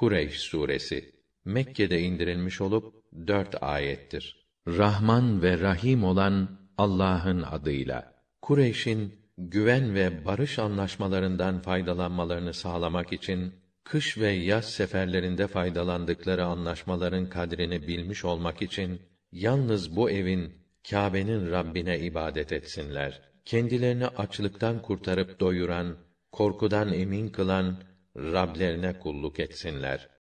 Kureyş suresi Mekke'de indirilmiş olup dört ayettir. Rahman ve Rahim olan Allah'ın adıyla. Kureyş'in güven ve barış anlaşmalarından faydalanmalarını sağlamak için kış ve yaz seferlerinde faydalandıkları anlaşmaların kadrini bilmiş olmak için yalnız bu evin Kâbe'nin Rabbine ibadet etsinler. Kendilerini açlıktan kurtarıp doyuran, korkudan emin kılan Rablerine kulluk etsinler.